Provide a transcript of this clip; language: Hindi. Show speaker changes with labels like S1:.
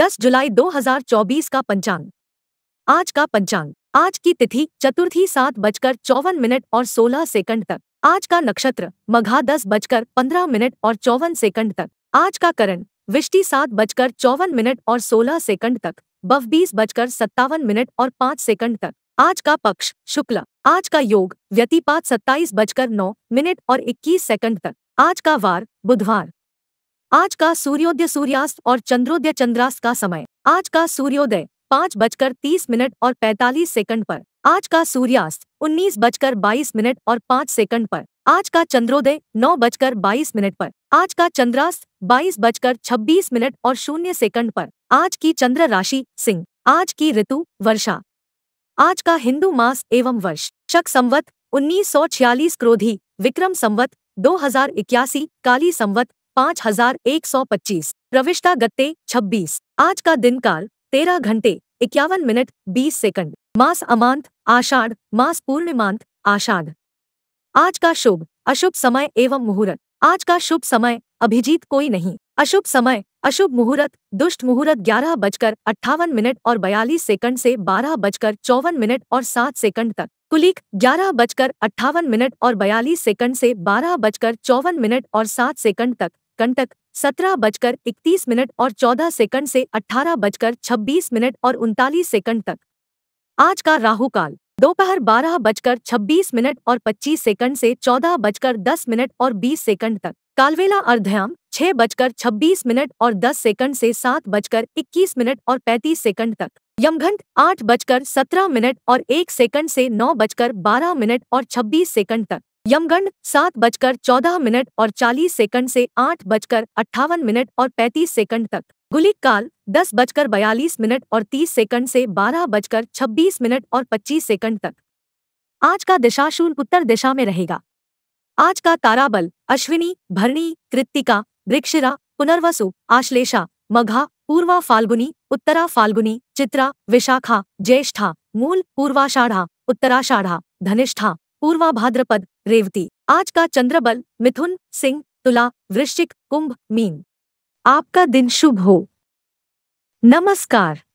S1: 10 जुलाई 2024 का पंचांग आज का पंचांग आज की तिथि चतुर्थी सात बजकर चौवन मिनट और सोलह सेकंड तक आज का नक्षत्र मघा दस बजकर पंद्रह मिनट और चौवन सेकंड तक आज का करण विष्टि सात बजकर चौवन मिनट और सोलह सेकंड तक बफ बीस बजकर सत्तावन मिनट और पाँच सेकंड तक आज का पक्ष शुक्ल आज का योग व्यतिपात सत्ताईस बजकर नौ मिनट और इक्कीस सेकंड तक आज का वार बुधवार आज का सूर्योदय सूर्यास्त और चंद्रोदय चंद्रास्त का समय आज का सूर्योदय पाँच बजकर तीस मिनट और पैतालीस सेकंड पर आज का सूर्यास्त उन्नीस बजकर बाईस मिनट और पाँच सेकंड पर आज का चंद्रोदय नौ बजकर बाईस मिनट पर आज का चंद्रास्त बाईस बजकर छब्बीस मिनट और शून्य सेकंड पर आज की चंद्र राशि सिंह आज की ऋतु वर्षा आज का हिंदू मास एवं वर्ष शक संवत उन्नीस क्रोधी विक्रम संवत दो हजार इक्यासी काली संवत पाँच हजार एक सौ पच्चीस प्रविष्टा गत्ते छब्बीस आज का दिन काल तेरह घंटे इक्यावन मिनट बीस सेकंड मास अमांत आषाढ़ मास पूर्णिमांत आषाढ़ आज का शुभ अशुभ समय एवं मुहूर्त आज का शुभ समय अभिजीत कोई नहीं अशुभ समय अशुभ मुहूर्त दुष्ट मुहूर्त ग्यारह बजकर अट्ठावन मिनट और बयालीस सेकंड से बारह बजकर चौवन मिनट और सात सेकंड तक कुलिक ग्यारह बजकर अट्ठावन मिनट और बयालीस सेकंड से बारह बजकर चौवन मिनट और सात सेकंड तक सेकंड तक सत्रह बजकर इकतीस मिनट और चौदह सेकंड से अठारह बजकर छब्बीस मिनट और उनतालीस सेकंड तक आज का राहु काल दोपहर बारह बजकर छब्बीस मिनट और पच्चीस सेकंड से चौदह बजकर दस मिनट और बीस सेकंड तक कालवेला अर्ध्याम छह बजकर छब्बीस मिनट और दस सेकंड से सात बजकर इक्कीस मिनट और पैंतीस सेकंड तक यमघंट आठ बजकर सत्रह मिनट और एक सेकंड से नौ बजकर बारह मिनट और छब्बीस सेकंड तक यमगंड सात बजकर चौदह मिनट और चालीस सेकंड से आठ बजकर अट्ठावन मिनट और पैंतीस सेकंड तक गुलिक काल दस बजकर बयालीस मिनट और तीस सेकंड से बारह बजकर छब्बीस मिनट और पच्चीस सेकंड तक आज का दिशाशूल उत्तर दिशा में रहेगा आज का ताराबल अश्विनी भरणी कृतिका वृक्षिरा पुनर्वसु आश्लेषा मघा पूर्वा फाल्गुनी उत्तरा फाल्गुनी चित्रा विशाखा ज्येष्ठा मूल पूर्वाषाढ़ा उत्तराषाढ़ा धनिष्ठा पूर्वा भाद्रपद रेवती आज का चंद्रबल मिथुन सिंह तुला वृश्चिक कुंभ मीन आपका दिन शुभ हो नमस्कार